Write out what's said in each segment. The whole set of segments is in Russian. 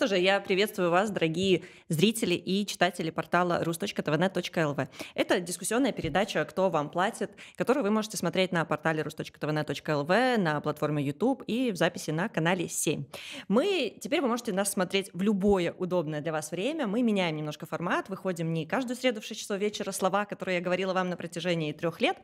Конечно же, я приветствую вас, дорогие зрители и читатели портала rus.tvn.lv. Это дискуссионная передача «Кто вам платит?», которую вы можете смотреть на портале rus.tvn.lv, на платформе YouTube и в записи на канале 7. Мы, теперь вы можете нас смотреть в любое удобное для вас время. Мы меняем немножко формат, выходим не каждую среду в 6 часов вечера слова, которые я говорила вам на протяжении трех лет.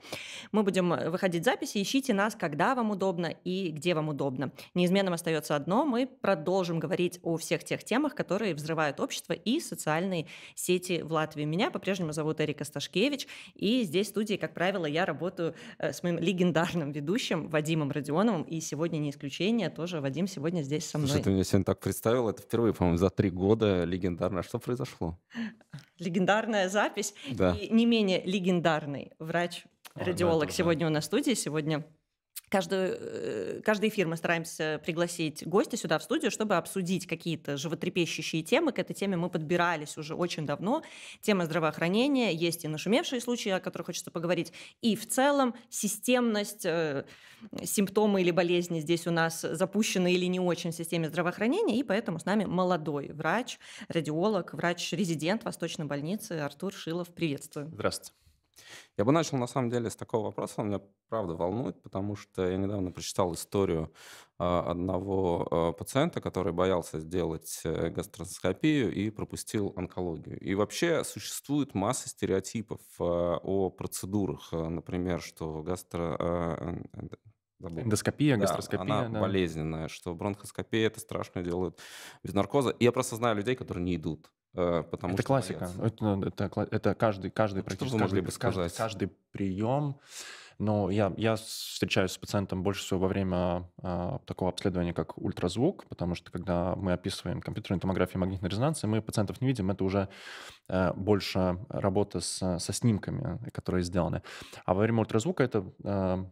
Мы будем э, выходить записи, ищите нас, когда вам удобно и где вам удобно. Неизменным остается одно, мы продолжим говорить о всех тех темах, которые взрывают общество и социальные сети в Латвии. Меня по-прежнему зовут Эрика Сташкевич, и здесь в студии, как правило, я работаю э, с моим легендарным ведущим Вадимом Родионовым, и сегодня не исключение, тоже Вадим сегодня здесь со мной. Слушай, ты меня сегодня так представил, это впервые, по-моему, за три года легендарно. А что произошло? Легендарная запись да. и не менее легендарный врач-радиолог ну да, сегодня да. у нас в студии, сегодня Каждую, э, каждый эфир мы стараемся пригласить гостя сюда в студию, чтобы обсудить какие-то животрепещущие темы. К этой теме мы подбирались уже очень давно. Тема здравоохранения, есть и нашумевшие случаи, о которых хочется поговорить, и в целом системность, э, симптомы или болезни здесь у нас запущены или не очень в системе здравоохранения, и поэтому с нами молодой врач, радиолог, врач-резидент Восточной больницы Артур Шилов. Приветствую. Здравствуйте. Я бы начал, на самом деле, с такого вопроса. Он меня, правда, волнует, потому что я недавно прочитал историю а, одного а, пациента, который боялся сделать э, гастроскопию и пропустил онкологию. И вообще существует масса стереотипов а, о процедурах. Например, что гастро... Забыл. Эндоскопия, да, гастроскопия. Она да. болезненная, что бронхоскопия это страшно делают без наркоза. И я просто знаю людей, которые не идут. Э, потому это что классика. Это, это, это каждый, каждый ну, что практически вы каждый, сказать? каждый прием. Но я, я встречаюсь с пациентом больше всего во время э, такого обследования, как ультразвук, потому что когда мы описываем компьютерную томографию магнитной резонансы, мы пациентов не видим, это уже э, больше работа с, со снимками, которые сделаны. А во время ультразвука это э,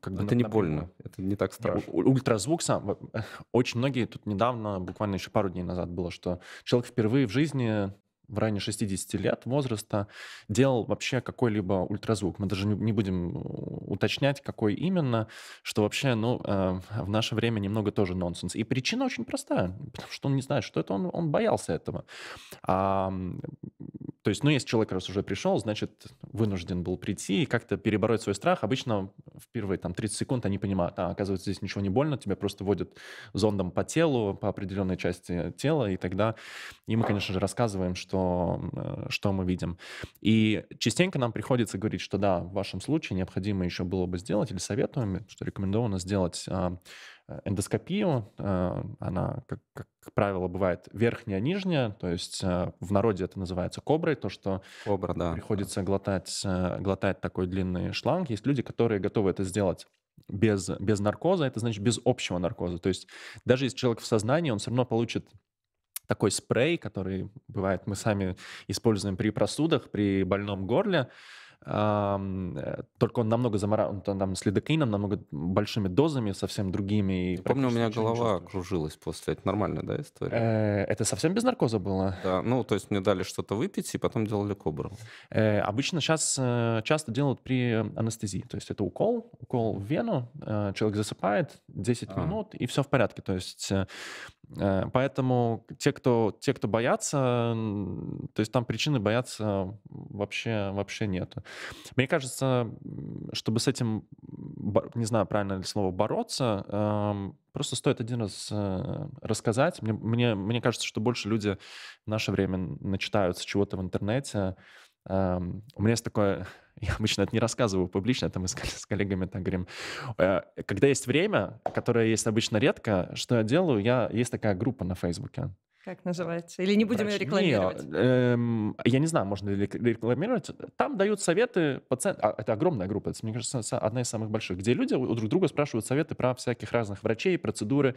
как бы это не больно, это не так страшно. Ультразвук сам. Очень многие тут недавно, буквально еще пару дней назад было, что человек впервые в жизни в районе 60 лет возраста делал вообще какой-либо ультразвук. Мы даже не будем э, уточнять, какой именно, что вообще, ну, э, в наше время немного тоже нонсенс. И причина очень простая, потому что он не знает, что это, он, он боялся этого. А, то есть, ну, если человек раз уже пришел, значит, вынужден был прийти и как-то перебороть свой страх. Обычно в первые там 30 секунд они понимают, а, оказывается, здесь ничего не больно, тебя просто водят зондом по телу, по определенной части тела, и тогда и мы, конечно же, рассказываем, что что, э, что мы видим. И частенько нам приходится говорить, что да, в вашем случае необходимо еще было бы сделать, или советуем, что рекомендовано сделать а, э, эндоскопию. Э, она, как, как правило, бывает верхняя-нижняя, то есть в народе это называется коброй, то, что Кобра, да. приходится глотать, глотать такой длинный шланг. Есть люди, которые готовы это сделать без, без наркоза, это значит без общего наркоза. То есть даже если человек в сознании, он все равно получит такой спрей, который бывает мы сами используем при простудах, при больном горле. Э, только он намного заморал, там с лидокаином, намного большими дозами, совсем другими. Я помню, у меня голова кружилась после. Это нормально, да, история? Э, это совсем без наркоза было? Да, ну, то есть мне дали что-то выпить, и потом делали кобру. Э, обычно сейчас часто делают при анестезии. То есть это укол, укол в вену, человек засыпает 10 а. минут, и все в порядке. То есть Э, поэтому те, кто, те, кто боятся, то есть там причины бояться вообще, вообще нету. Мне кажется, чтобы с этим, не знаю, правильно ли слово, бороться, эм, просто стоит один раз э, рассказать. Мне, мне, мне кажется, что больше люди в наше время начитаются чего-то в интернете, Эм, у меня есть такое, я обычно это не рассказываю публично, это мы с, коллегами так говорим. Э, когда есть время, которое есть обычно редко, что я делаю? Я, есть такая группа на Фейсбуке. Как называется? Или не будем Врач... ее рекламировать? Не, эм, я не знаю, можно ли рекламировать. Там дают советы пациентам. это огромная группа, это, мне кажется, одна из самых больших, где люди у друг друга спрашивают советы про всяких разных врачей, процедуры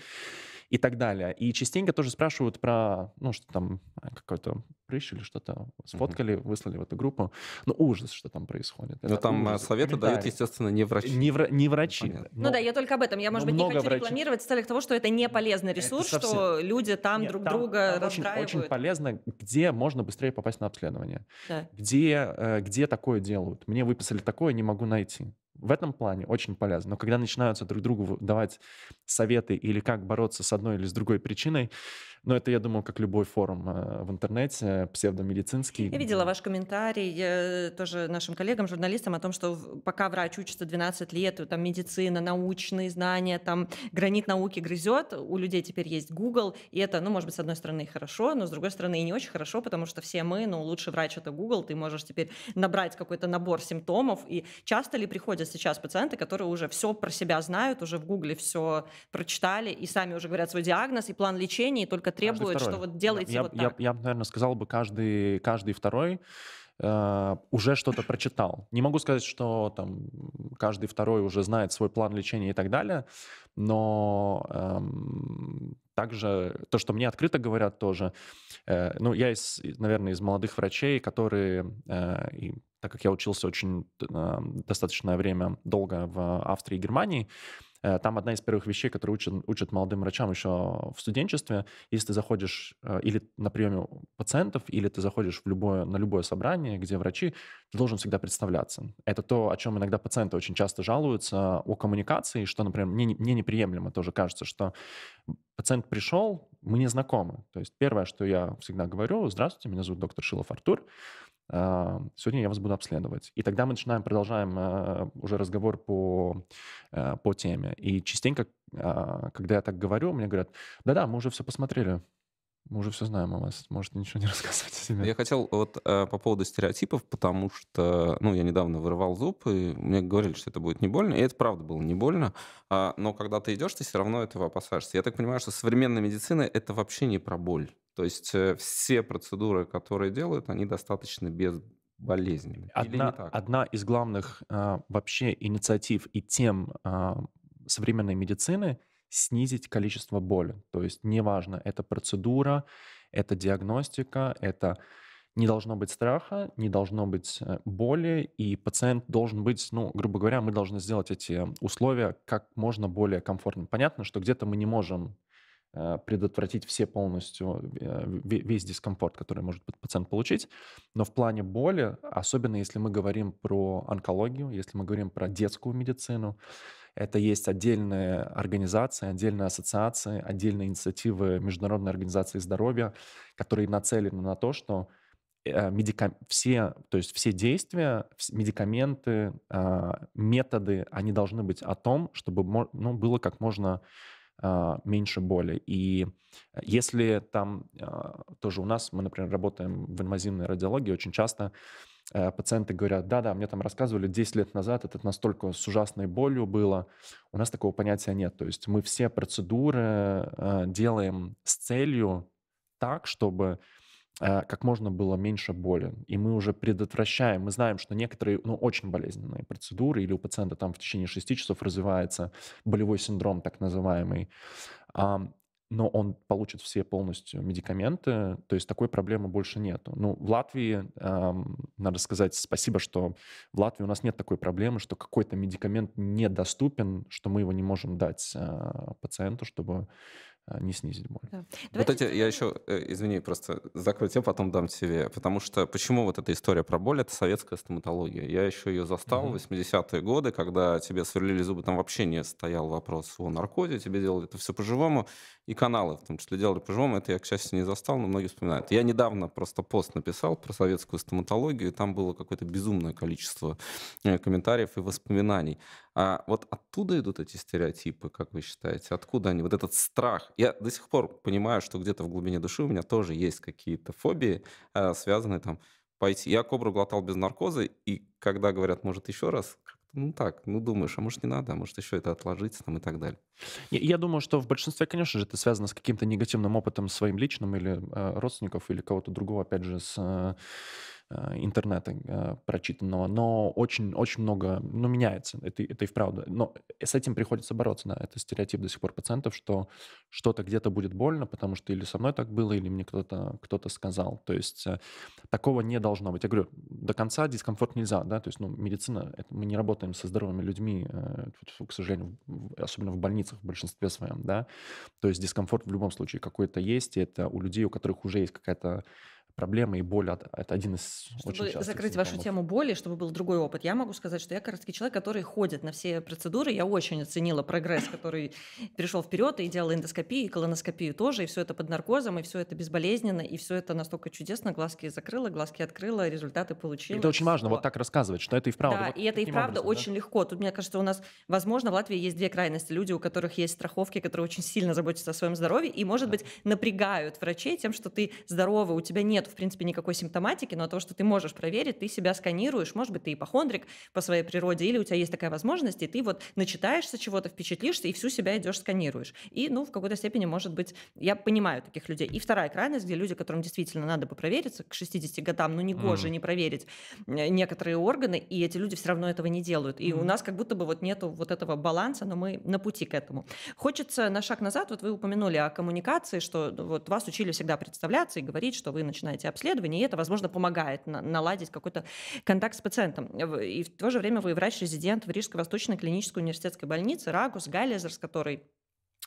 и так далее. И частенько тоже спрашивают про, ну, что там, э, какой-то прыщ или что-то сфоткали, угу. выслали в эту группу. Ну, ужас, что там происходит. Но Это там э, ужас. советы дают, естественно, не врачи. Не, вра- не врачи. Ну Но, ну да, я только об этом. Я, может ну, быть, не хочу врачей. рекламировать в целях того, что это не полезный ресурс, совсем... что люди там Нет, друг там, друга там расстраивают. Очень, очень полезно, где можно быстрее попасть на обследование. Да. Где, э, где такое делают. Мне выписали такое, не могу найти в этом плане очень полезно. Но когда начинаются друг другу давать советы или как бороться с одной или с другой причиной, но это, я думаю, как любой форум э, в интернете, псевдомедицинский. Я видела ваш комментарий тоже нашим коллегам, журналистам о том, что пока врач учится 12 лет, там медицина, научные знания, там гранит науки грызет, у людей теперь есть Google, и это, ну, может быть, с одной стороны хорошо, но с другой стороны и не очень хорошо, потому что все мы, ну, лучший врач это Google, ты можешь теперь набрать какой-то набор симптомов, и часто ли приходят сейчас пациенты, которые уже все про себя знают, уже в Google все прочитали, и сами уже говорят свой диагноз и план лечения, и только требует, что вот делайте я, вот я, так. Я, я, наверное, сказал бы каждый, каждый второй э, уже что-то прочитал. Не могу сказать, что там каждый второй уже знает свой план лечения и так далее, но эм, также то, что мне открыто говорят тоже, э, ну, я, из, наверное, из молодых врачей, которые, э, и, так как я учился очень э, достаточное время долго в Австрии и Германии, Э, там одна из первых вещей, которые учат, учат молодым врачам еще в студенчестве, если ты заходишь э, или на приеме пациентов, или ты заходишь в любое, на любое собрание, где врачи, ты должен всегда представляться. Это то, о чем иногда пациенты очень часто жалуются о коммуникации, что, например, мне, мне неприемлемо тоже кажется, что пациент пришел, мы не знакомы. То есть первое, что я всегда говорю, здравствуйте, меня зовут доктор Шилов Артур, а, сегодня я вас буду обследовать. И тогда мы начинаем, продолжаем а, уже разговор по, а, по теме. И частенько, когда я так говорю, мне говорят, да-да, мы уже все посмотрели, мы уже все знаем о вас, можете ничего не рассказывать о себе. Я хотел вот по поводу стереотипов, потому что, ну, я недавно вырывал зуб, и мне говорили, что это будет не больно, и это правда было не больно, но когда ты идешь, ты все равно этого опасаешься. Я так понимаю, что современная медицина — это вообще не про боль. То есть э, все процедуры, которые делают, они достаточно без Одна, одна из главных а, вообще инициатив и тем а, современной медицины снизить количество боли. То есть неважно, это процедура, это диагностика, это не должно быть страха, не должно быть э, боли, и пациент должен быть, ну, грубо говоря, мы должны сделать эти условия как можно более комфортными. Понятно, что где-то мы не можем Э, предотвратить все полностью, э, весь дискомфорт, который может пациент получить. Но в плане боли, особенно если мы говорим про онкологию, если мы говорим про детскую медицину, это есть отдельные организации, отдельные ассоциации, отдельные инициативы Международной организации здоровья, которые нацелены на то, что э, медика... все, то есть все действия, медикаменты, а, методы, они должны быть о том, чтобы ну, было как можно а, меньше боли. И э, если там а, тоже у нас, мы, например, работаем в инвазивной радиологии, очень часто э, пациенты говорят, да-да, мне там рассказывали 10 лет назад, это настолько с ужасной болью было. У нас такого понятия нет. То есть мы все процедуры э, делаем с целью так, чтобы Э, как можно было меньше боли. И мы уже предотвращаем, мы знаем, что некоторые, ну, очень болезненные процедуры, или у пациента там в течение 6 часов развивается болевой синдром, так называемый, но он получит все полностью медикаменты, то есть такой проблемы больше нет. Ну, в Латвии, эм, надо сказать спасибо, что в Латвии у нас нет такой проблемы, что какой-то медикамент недоступен, что мы его не можем дать э, пациенту, чтобы а, не снизить боль. Да. Вот эти, я еще, э, извини, просто закрою тему, потом дам тебе, потому что почему вот эта история про боль, это советская стоматология. Я еще ее застал угу. в 80-е годы, когда тебе сверлили зубы, там вообще не стоял вопрос о наркозе, тебе делали это все по-живому, и каналы в том числе делали по-живому, это я, к счастью, не застал, но многие вспоминают. Я недавно просто пост написал про советскую стоматологию, и там было какое-то безумное количество э, комментариев и воспоминаний. А вот оттуда идут эти стереотипы, как вы считаете? Откуда они? Вот этот страх я до сих пор понимаю, что где-то в глубине души у меня тоже есть какие-то фобии, а, связанные там пойти. Я кобру глотал без наркоза, и когда говорят, может, еще раз, ну так, ну думаешь, а может не надо, а может еще это отложить там и так далее. Я, думаю, что в большинстве, конечно же, это связано с каким-то негативным опытом своим личным или э, родственников или кого-то другого, опять же, с э, а, интернета а, прочитанного, но очень-очень много, ну, меняется, это, это и вправду. Но с этим приходится бороться, да, это стереотип до сих пор пациентов, что что-то где-то будет больно, потому что или со мной так было, или мне кто-то кто сказал. То есть э, такого не должно быть. Я говорю, до конца дискомфорт нельзя, да, то есть, ну, медицина, это, мы не работаем со здоровыми людьми, э, к сожалению, особенно в больницах в большинстве своем, да, то есть дискомфорт в любом случае какой-то есть, и это у людей, у которых уже есть какая-то проблемы и боль это один из чтобы очень частых закрыть симптомов. вашу тему боли, чтобы был другой опыт, я могу сказать, что я как раз таки человек, который ходит на все процедуры. Я очень оценила прогресс, который перешел вперед и делала эндоскопию, и колоноскопию тоже, и все это под наркозом, и все это безболезненно, и все это настолько чудесно. Глазки закрыла, глазки открыла, результаты получила. Это очень важно, вот так рассказывать, что это и правда Да, вот и это и правда образом, очень да? легко. Тут, мне кажется, у нас, возможно, в Латвии есть две крайности. Люди, у которых есть страховки, которые очень сильно заботятся о своем здоровье, и, может да. быть, напрягают врачей тем, что ты здоровый, у тебя нет в принципе, никакой симптоматики, но то, что ты можешь проверить, ты себя сканируешь, может быть, ты ипохондрик по своей природе, или у тебя есть такая возможность, и ты вот начитаешься чего-то, впечатлишься, и всю себя идешь сканируешь. И, ну, в какой-то степени, может быть, я понимаю таких людей. И вторая крайность, где люди, которым действительно надо бы провериться, к 60 годам, ну, не гоже mm. не проверить э, некоторые органы, и эти люди все равно этого не делают. И mm. у нас как будто бы вот нету вот этого баланса, но мы на пути к этому. Хочется на шаг назад, вот вы упомянули о коммуникации, что ну, вот вас учили всегда представляться и говорить, что вы начинаете эти обследования, и это, возможно, помогает на- наладить какой-то контакт с пациентом. И в то же время вы врач-резидент в Рижской Восточной клинической университетской больнице, Рагус Галлизерс, который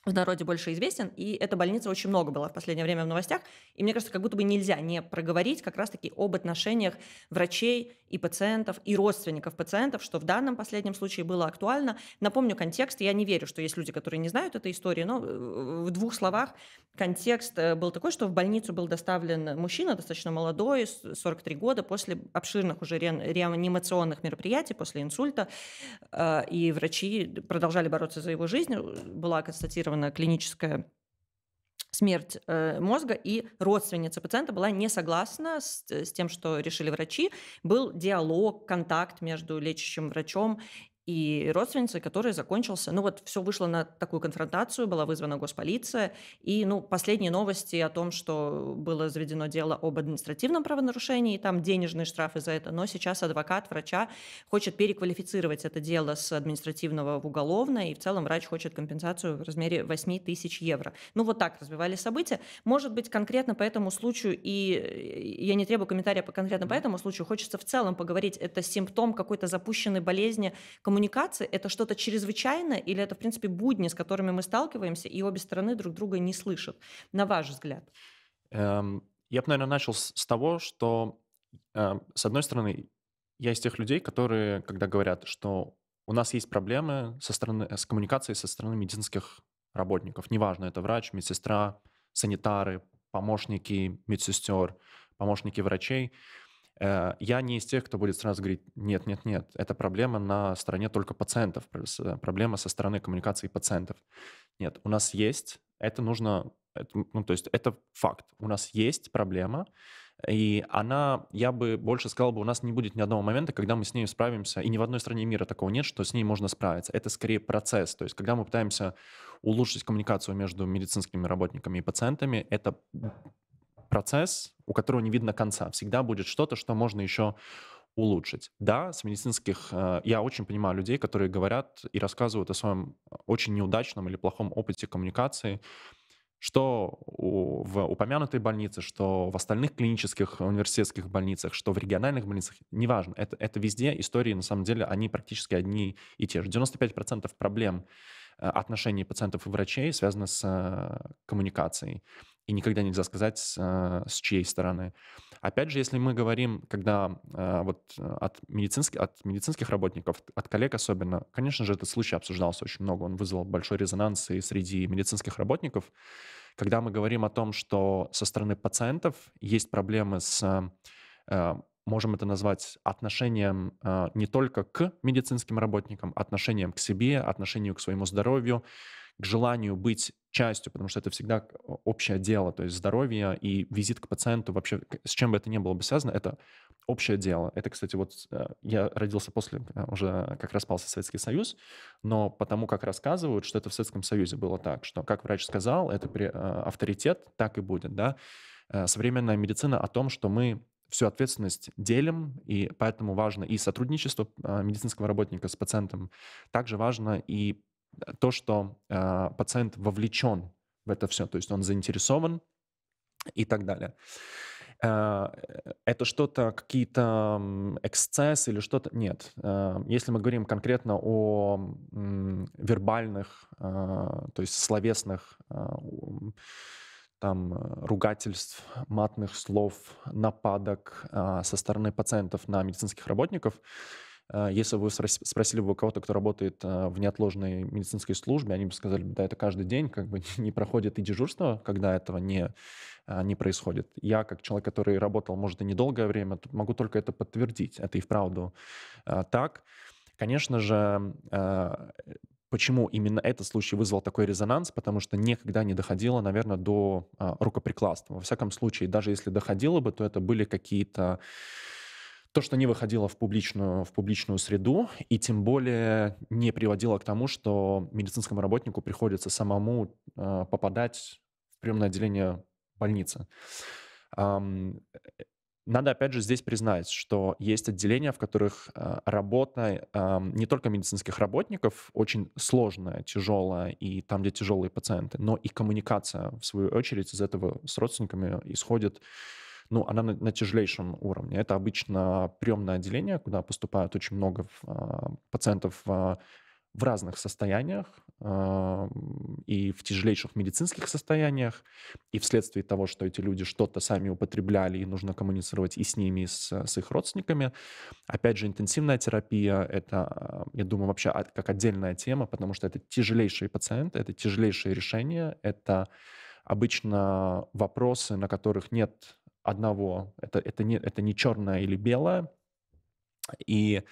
в народе больше известен, и эта больница очень много была в последнее время в новостях, и мне кажется, как будто бы нельзя не проговорить как раз-таки об отношениях врачей и пациентов, и родственников пациентов, что в данном последнем случае было актуально. Напомню контекст, я не верю, что есть люди, которые не знают этой истории, но э, в двух словах контекст э, был такой, что в больницу был доставлен мужчина, достаточно молодой, 43 года, после обширных уже ре- реанимационных мероприятий, после инсульта, э, и врачи продолжали бороться за его жизнь, была констатирована задокументирована клиническая смерть э, мозга, и родственница пациента была не согласна с, э, с тем, что решили врачи. Был диалог, контакт между лечащим врачом и родственницей, который закончился. Ну вот все вышло на такую конфронтацию, была вызвана госполиция. И ну, последние новости о том, что было заведено дело об административном правонарушении, там денежные штрафы за это. Но сейчас адвокат врача хочет переквалифицировать это дело с административного в уголовное. И в целом врач хочет компенсацию в размере 8 тысяч евро. Ну вот так развивались события. Может быть, конкретно по этому случаю, и я не требую комментария по конкретно по этому случаю, хочется в целом поговорить, это симптом какой-то запущенной болезни коммуникации коммуникации это что-то чрезвычайное или это, в принципе, будни, с которыми мы сталкиваемся, и обе стороны друг друга не слышат, на ваш взгляд? Эм, я бы, наверное, начал с, с того, что, э, с одной стороны, я из тех людей, которые, когда говорят, что у нас есть проблемы со стороны, с коммуникацией со стороны медицинских работников, неважно, это врач, медсестра, санитары, помощники медсестер, помощники врачей, Э, я не из тех, кто будет сразу говорить, нет, нет, нет, это проблема на стороне только пациентов, э, проблема со стороны коммуникации пациентов. Нет, у нас есть, это нужно, это, ну то есть это факт, у нас есть проблема, и она, я бы больше сказал бы, у нас не будет ни одного момента, когда мы с ней справимся, и ни в одной стране мира такого нет, что с ней можно справиться. Это скорее процесс. То есть, когда мы пытаемся улучшить коммуникацию между медицинскими работниками и пациентами, это процесс, у которого не видно конца. Всегда будет что-то, что можно еще улучшить. Да, с медицинских... Э, я очень понимаю людей, которые говорят и рассказывают о своем э, очень неудачном или плохом опыте коммуникации, что в упомянутой больнице, что в остальных клинических университетских больницах, что в региональных больницах, неважно, это, это везде истории, на самом деле, они практически одни и те же. 95% проблем э, отношений пациентов и врачей связаны с коммуникацией и никогда нельзя сказать, э, с, чьей стороны. Опять же, если мы говорим, когда э, вот э, от медицинских, от медицинских работников, от коллег особенно, конечно же, этот случай обсуждался очень много, он вызвал большой резонанс и среди медицинских работников. Когда мы говорим о том, что со стороны пациентов есть проблемы с можем это назвать отношением не только к медицинским работникам, отношением к себе, отношению к своему здоровью, к желанию быть частью, потому что это всегда общее дело, то есть здоровье и визит к пациенту вообще, с чем бы это ни было бы связано, это общее дело. Это, кстати, вот э, я родился после, э, уже как распался Советский Союз, но потому как рассказывают, что это в Советском Союзе было так, что, как врач сказал, это э, авторитет, так и будет, да. Современная медицина о том, что мы всю ответственность делим, и поэтому важно и сотрудничество медицинского работника с пациентом, также важно и то, что э, пациент вовлечен в это все, то есть он заинтересован и так далее. Э, это что-то, какие-то эксцессы или что-то? Нет. Э, если мы говорим конкретно о м, вербальных, э, то есть словесных э, там ругательств, матных слов, нападок э, со стороны пациентов на медицинских работников, а, если бы вы спросили бы кого-то, кто работает а, в неотложной медицинской службе, они бы сказали, да, это каждый день, как бы не проходит и дежурство, когда этого не, а, не происходит. Я, как человек, который работал, может, и недолгое время, могу только это подтвердить. Это и вправду так. Конечно же, Почему именно этот случай вызвал такой резонанс? Потому что никогда не доходило, наверное, до рукоприкладства. Во всяком случае, даже если доходило бы, то это были какие-то то, что не выходило в публичную, в публичную среду, и тем более не приводило к тому, что медицинскому работнику приходится самому э, попадать в приемное отделение больницы. Эм, надо, опять же, здесь признать, что есть отделения, в которых э, работа э, не только медицинских работников очень сложная, тяжелая, и там, где тяжелые пациенты, но и коммуникация, в свою очередь, из этого с родственниками исходит ну, она на, на тяжелейшем уровне. Это обычно приемное отделение, куда поступают очень много а, пациентов а, в разных состояниях а, и в тяжелейших медицинских состояниях, и вследствие того, что эти люди что-то сами употребляли, и нужно коммуницировать и с ними, и с, с их родственниками. Опять же, интенсивная терапия — это, я думаю, вообще как отдельная тема, потому что это тяжелейшие пациенты, это тяжелейшие решения, это обычно вопросы, на которых нет одного. Это, это, не, это не черное или белое. И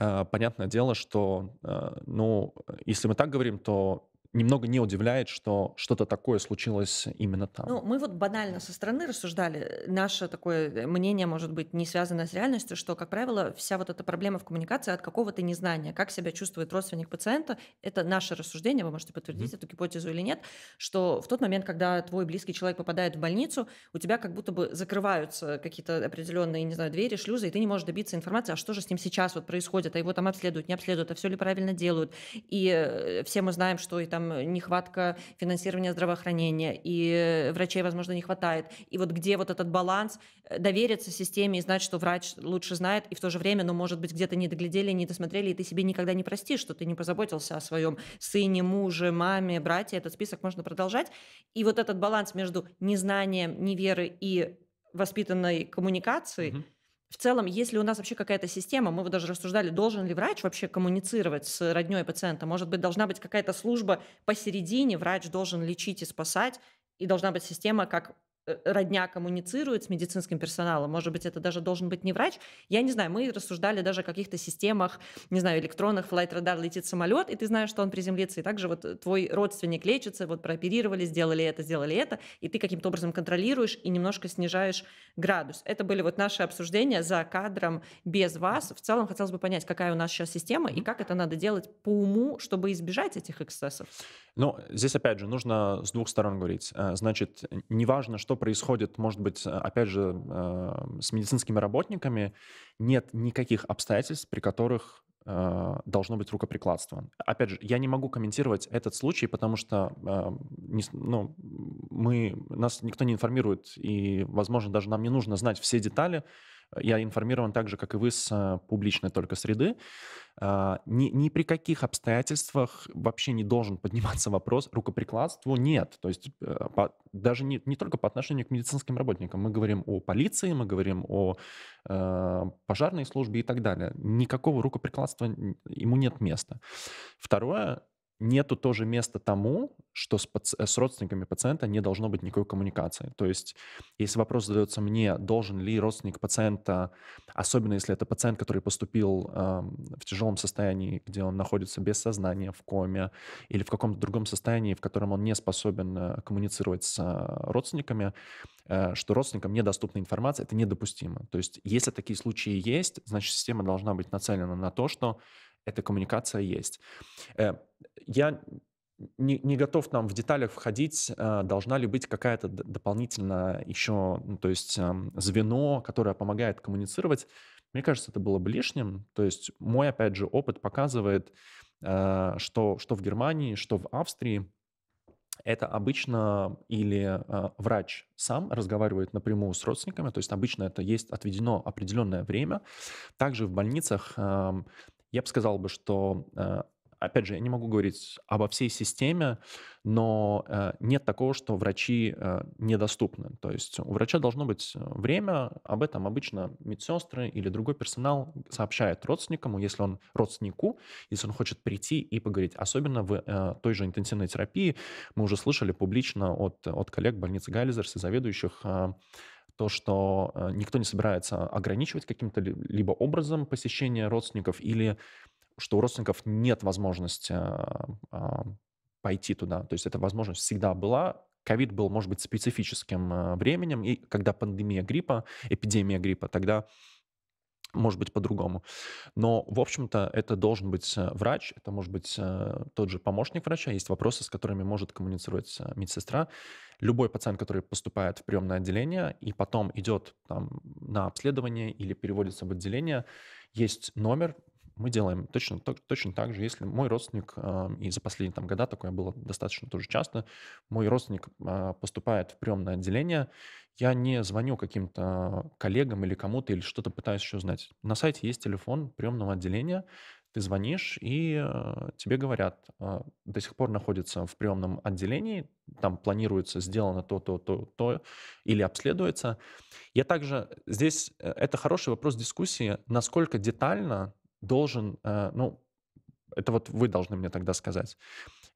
э, понятное дело, что, э, ну, если мы так говорим, то немного не удивляет, что что-то такое случилось именно там. Ну, мы вот банально со стороны рассуждали. Наше такое мнение, может быть, не связано с реальностью, что, как правило, вся вот эта проблема в коммуникации от какого-то незнания, как себя чувствует родственник пациента, это наше рассуждение, вы можете подтвердить mm-hmm. эту гипотезу или нет, что в тот момент, когда твой близкий человек попадает в больницу, у тебя как будто бы закрываются какие-то определенные, не знаю, двери, шлюзы, и ты не можешь добиться информации, а что же с ним сейчас вот происходит, а его там обследуют, не обследуют, а все ли правильно делают. И э, все мы знаем, что и там Э, нехватка финансирования здравоохранения, и врачей, возможно, не хватает. И вот где вот этот баланс, э, довериться системе и знать, что врач лучше знает, и в то же время, ну, может быть, где-то не доглядели, не досмотрели, и ты себе никогда не простишь, что ты не позаботился о своем сыне, муже, маме, брате. Этот список можно продолжать. И вот этот баланс между незнанием, неверой и воспитанной коммуникации – в целом, если у нас вообще какая-то система, мы вот даже рассуждали, должен ли врач вообще коммуницировать с родней пациента, может быть, должна быть какая-то служба посередине, врач должен лечить и спасать, и должна быть система, как Э, родня коммуницирует с медицинским персоналом, может быть, это даже должен быть не врач, я не знаю, мы рассуждали даже о каких-то системах, не знаю, электронных, флайт-радар летит самолет, и ты знаешь, что он приземлится, и также вот твой родственник лечится, вот прооперировали, сделали это, сделали это, и ты каким-то образом контролируешь и немножко снижаешь градус. Это были вот наши обсуждения за кадром без вас. В целом хотелось бы понять, какая у нас сейчас система, и как это надо делать по уму, чтобы избежать этих эксцессов. Ну, здесь опять же нужно с двух сторон говорить. Э, значит, неважно, что происходит, может быть, э, опять же, э, с медицинскими работниками, нет никаких обстоятельств, при которых э, должно быть рукоприкладство. Опять же, я не могу комментировать этот случай, потому что ну, мы, нас никто не информирует, и, возможно, даже нам не нужно знать все детали, я информирован так же, как и вы, с а, публичной только среды. А, ни, ни при каких обстоятельствах вообще не должен подниматься вопрос рукоприкладству нет. То есть а, по, даже не, не только по отношению к медицинским работникам. Мы говорим о полиции, мы говорим о э, пожарной службе и так далее. Никакого рукоприкладства ему нет места. Второе, нету тоже места тому, что с, э, с родственниками пациента не должно быть никакой коммуникации. То есть, если вопрос задается мне, должен ли родственник пациента, особенно если это пациент, который поступил э, в тяжелом состоянии, где он находится без сознания, в коме, или в каком-то другом состоянии, в котором он не способен э, коммуницировать с э, родственниками, э, что родственникам недоступна информация, это недопустимо. То есть, если такие случаи есть, значит, система должна быть нацелена на то, что эта коммуникация есть. Э, я не, не готов нам в деталях входить, э, должна ли быть какая-то дополнительно еще, ну, то есть эм, звено, которое помогает коммуницировать. Мне кажется, это было бы лишним. То есть мой, опять же, опыт показывает, э, что, что в Германии, что в Австрии это обычно или э, врач сам разговаривает напрямую с родственниками, то есть обычно это есть отведено определенное время. Также в больницах эм, я бы сказал бы, что э, опять же, я не могу говорить обо всей системе, но э, нет такого, что врачи э, недоступны. То есть у врача должно быть время, об этом обычно медсестры или другой персонал сообщает родственникам, если он родственнику, если он хочет прийти и поговорить. Особенно в той же интенсивной терапии мы уже слышали публично от, от коллег больницы Гайлизерс и заведующих то, что э, никто не собирается ограничивать каким-то либо образом посещение родственников, или что у родственников нет возможности а, а, пойти туда. То есть эта возможность всегда была. Ковид был, может быть, специфическим э, временем, и когда пандемия гриппа, эпидемия гриппа, тогда может быть по-другому. Но, в общем-то, это должен быть э, врач, это может быть э, тот же помощник врача, есть вопросы, с которыми может коммуницировать медсестра. Любой пациент, который поступает в приемное отделение и потом идет там, на обследование или переводится в отделение, есть номер, мы делаем точно, точно так же, если мой родственник, а, и за последние там, года такое было достаточно тоже часто, мой родственник а, поступает в приемное отделение, я не звоню каким-то коллегам или кому-то, или что-то пытаюсь еще узнать. На сайте есть телефон приемного отделения, ты звонишь, и а, тебе говорят, до сих пор находится в приемном отделении, там планируется, сделано то, то, то, то, или обследуется. Я также, здесь э, это хороший вопрос дискуссии, насколько детально должен, э, ну, это вот вы должны мне тогда сказать,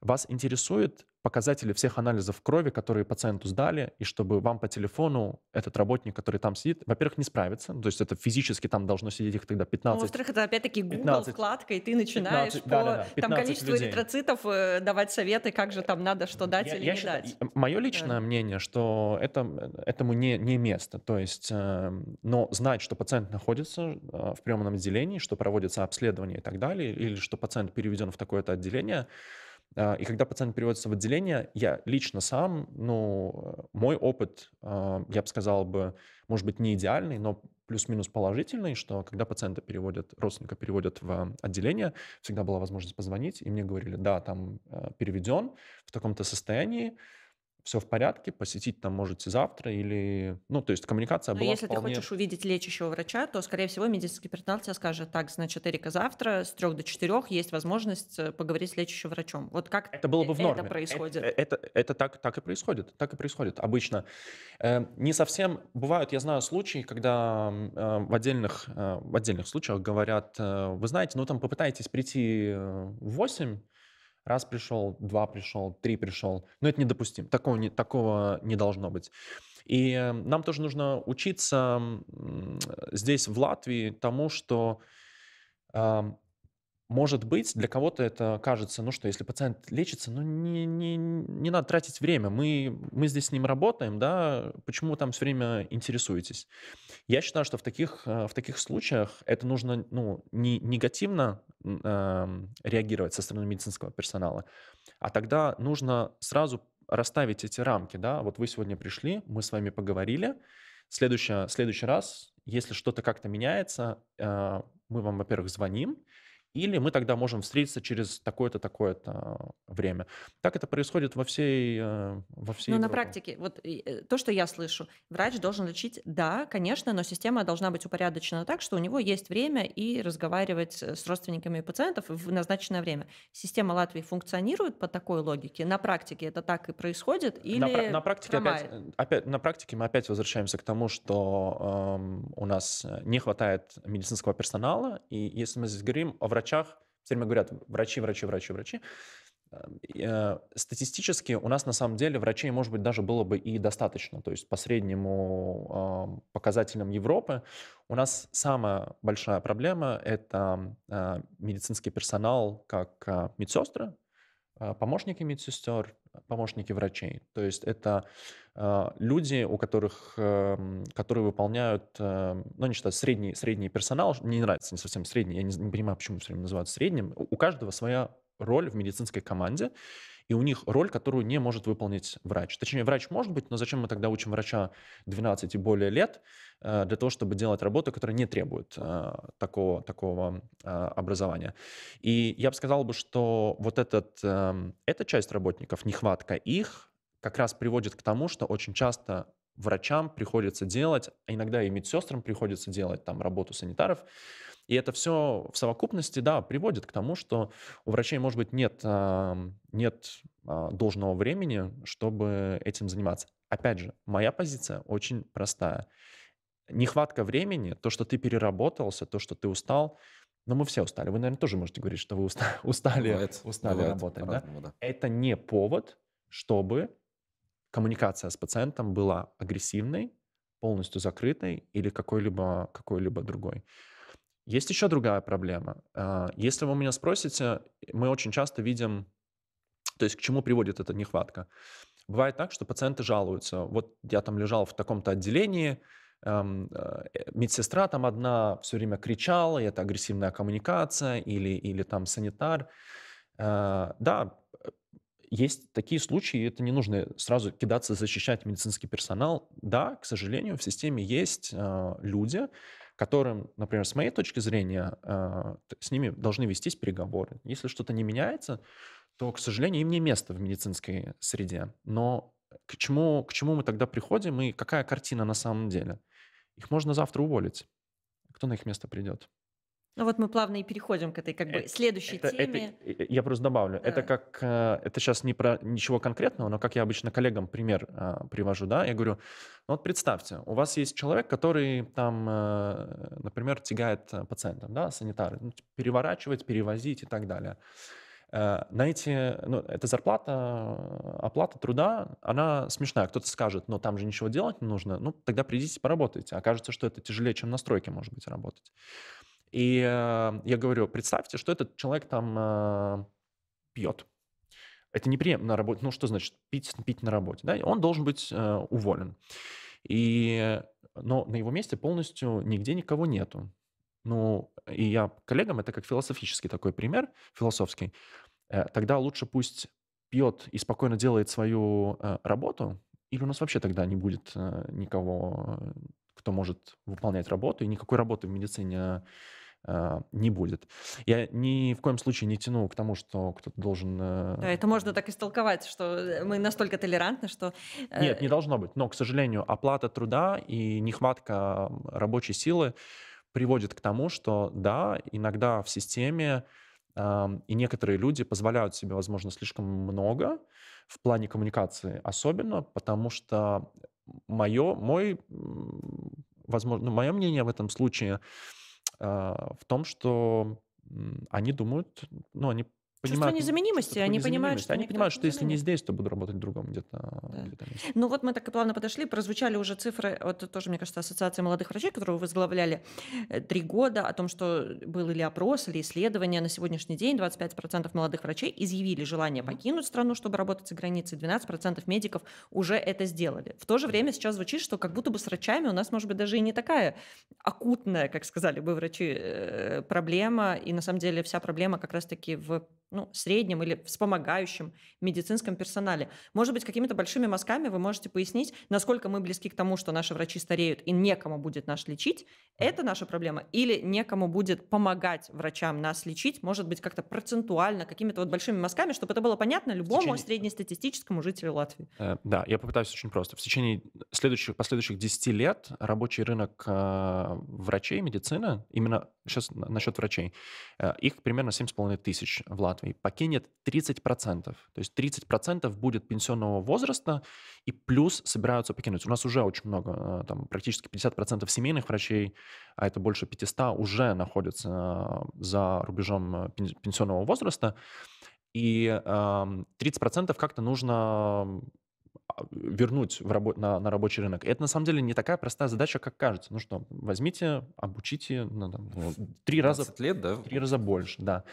вас интересует показатели всех анализов крови, которые пациенту сдали, и чтобы вам по телефону этот работник, который там сидит, во-первых, не справится, то есть это физически там должно сидеть их тогда 15. Ну, во-вторых, это опять-таки Google 15, вкладка, и ты начинаешь 15, по да, да, да, там количеству людей. эритроцитов э, давать советы, как же там надо, что дать я, или я не считаю, дать. Мое личное да. мнение, что это, этому не, не место, то есть, э, но знать, что пациент находится э, в приемном отделении, что проводится обследование и так далее, или что пациент переведен в такое-то отделение, а, и когда пациент переводится в отделение, я лично сам, ну, э, мой опыт, а, я бы сказал бы, может быть, не идеальный, но плюс-минус положительный, что когда пациента переводят, родственника переводят в отделение, всегда была возможность позвонить, и мне говорили, да, там э, переведен в таком-то состоянии, все в порядке, посетить там можете завтра или... Ну, то есть коммуникация Но ну, была если вполне... ты хочешь увидеть лечащего врача, то, скорее всего, медицинский персонал тебе скажет, так, значит, Эрика, завтра с трех до четырех есть возможность э, поговорить с лечащим врачом. Вот как это, было бы в норме. это происходит? Это, это, это так, так и происходит. Так и происходит обычно. Эм, не совсем... Бывают, я знаю, случаи, когда э, в, отдельных, э, в отдельных случаях говорят, вы знаете, ну, там попытайтесь прийти в 8, Раз пришел, два пришел, три пришел. Но это недопустимо. Такого не, такого не должно быть. И э, нам тоже нужно учиться здесь, в Латвии, тому, что эм, может быть, для кого-то это кажется, ну что, если пациент лечится, ну не, не, не надо тратить время, мы, мы здесь с ним работаем, да, почему вы там все время интересуетесь? Я считаю, что в таких, э, в таких случаях это нужно ну, не негативно э, реагировать со стороны медицинского персонала, а тогда нужно сразу расставить эти рамки, да, вот вы сегодня пришли, мы с вами поговорили, Следующее, следующий раз, если что-то как-то меняется, э, мы вам, во-первых, звоним, или мы тогда можем встретиться через такое-то, такое-то время. Так это происходит во всей, э, во всей Но на практике, вот э, то, что я слышу, врач должен лечить, да, конечно, но система должна быть упорядочена так, что у него есть время и разговаривать э, с родственниками пациентов в назначенное время. Система Латвии функционирует по такой логике? На практике это так и происходит? Или на, на, практике, опять, опять, на практике мы опять возвращаемся к тому, что эм, у нас не хватает медицинского персонала, и если мы здесь говорим о врачах, врачах, все время говорят врачи, врачи, врачи, врачи. Эм, э, статистически у нас на самом деле врачей, может быть, даже было бы и достаточно. То есть по среднему эм, показателям Европы у нас самая большая проблема – это э, медицинский персонал, как э, медсестры, помощники медсестер, помощники врачей. То есть это Э, люди, у которых, эм, которые выполняют, эм, ну, они считают средний, средний персонал, мне не нравится, не совсем средний, я не, не понимаю, почему все время называют средним, у каждого своя роль в медицинской команде, и у них роль, которую не может выполнить врач. Точнее, врач может быть, но зачем мы тогда учим врача 12 и более лет э, для того, чтобы делать работу, которая не требует э, такого, такого образования. И я бы сказал, бы, что вот этот, эм, эта часть работников, нехватка их, как раз приводит к тому, что очень часто врачам приходится делать, а иногда и медсестрам приходится делать там работу санитаров. И это все в совокупности, да, приводит к тому, что у врачей, может быть, нет, нет а, должного времени, чтобы этим заниматься. Опять же, моя позиция очень простая. Нехватка времени, то, что ты переработался, то, что ты устал, но мы все устали. Вы, наверное, тоже можете говорить, что вы устали, устали, бывает, устали работать. Да? Да. Это не повод, чтобы коммуникация с пациентом была агрессивной, полностью закрытой или какой-либо какой либо другой. Есть еще другая проблема. А, если вы меня спросите, мы очень часто видим, то есть к чему приводит эта нехватка. Бывает так, что пациенты жалуются. Вот я там лежал в таком-то отделении, эм, э, э, медсестра там одна все время кричала, и это агрессивная коммуникация, или, или там санитар. Э, да, есть такие случаи, это не нужно сразу кидаться защищать медицинский персонал. Да, к сожалению, в системе есть э, люди, которым, например, с моей точки зрения, э, с ними должны вестись переговоры. Если что-то не меняется, то, к сожалению, им не место в медицинской среде. Но к чему, к чему мы тогда приходим и какая картина на самом деле? Их можно завтра уволить. Кто на их место придет? Ну вот мы плавно и переходим к этой как бы это, следующей это, теме. Это, я просто добавлю, да. это как, э, это сейчас не про ничего конкретного, но как я обычно коллегам пример а, привожу, да, я говорю, ну вот представьте, у вас есть человек, который там, э, например, тягает э, пациента, да, санитары, ну, типа, переворачивать, перевозить и так далее. на эти, ну, это зарплата, оплата труда, она смешная. Кто-то скажет, но там же ничего делать не нужно. Ну, тогда придите, поработайте. Окажется, что это тяжелее, чем на стройке, может быть, работать. И э, я говорю, представьте, что этот человек там э, пьет. Это неприемлемо на работе. Ну, что значит пить, пить на работе? Да? Он должен быть э, уволен. И, но на его месте полностью нигде никого нету. Ну, и я коллегам, это как философический такой пример, философский. Э, тогда лучше пусть пьет и спокойно делает свою э, работу, или у нас вообще тогда не будет э, никого, э, кто может выполнять работу, и никакой работы в медицине Э, не будет. Я ни в коем случае не тяну к тому, что кто-то должен... Э, да, это можно так истолковать, что мы настолько толерантны, что... Э, Нет, не должно быть. Но, к сожалению, оплата труда и нехватка рабочей силы приводит к тому, что, да, иногда в системе и некоторые люди позволяют себе, возможно, слишком много в плане коммуникации, особенно потому что мое, мой, возможно, мое мнение в этом случае Э, в том, что они думают, ну, они Понимают, Чувство незаменимости, они понимают, что... Они понимают, что если не здесь, то буду работать в другом где-то. Да. где ну вот мы так и плавно подошли, прозвучали уже цифры, вот тоже, мне кажется, Ассоциация молодых врачей, которую вы возглавляли э, три года, о том, что был или опрос, или исследование. На сегодняшний день 25% молодых врачей изъявили желание покинуть страну, чтобы работать за границей, 12% медиков уже это сделали. В то же время сейчас звучит, что как будто бы с врачами у нас, может быть, даже и не такая акутная, как сказали бы врачи, э, проблема, и на самом деле вся проблема как раз-таки в ну, среднем или вспомогающем медицинском персонале. Может быть, какими-то большими мазками вы можете пояснить, насколько мы близки к тому, что наши врачи стареют и некому будет нас лечить, это наша проблема, или некому будет помогать врачам нас лечить, может быть, как-то процентуально, какими-то вот большими мазками, чтобы это было понятно любому течение... Э, среднестатистическому жителю Латвии. Э, да, я попытаюсь очень просто. В течение следующих, последующих 10 лет рабочий рынок э, врачей, медицины, именно сейчас насчет врачей, э, их примерно 7,5 тысяч в Латвии, покинет 30%. То есть 30% будет пенсионного возраста и плюс собираются покинуть. У нас уже очень много, э, там практически 50% семейных врачей, а это больше 500, уже находятся э, за рубежом пенсионного возраста. И 30% эм, как-то нужно а, вернуть в рабо- на, на рабочий рынок. И это на самом деле не такая простая задача, как кажется. Ну что, возьмите, обучите ну, там, три раза лет, да? Три раза больше, да.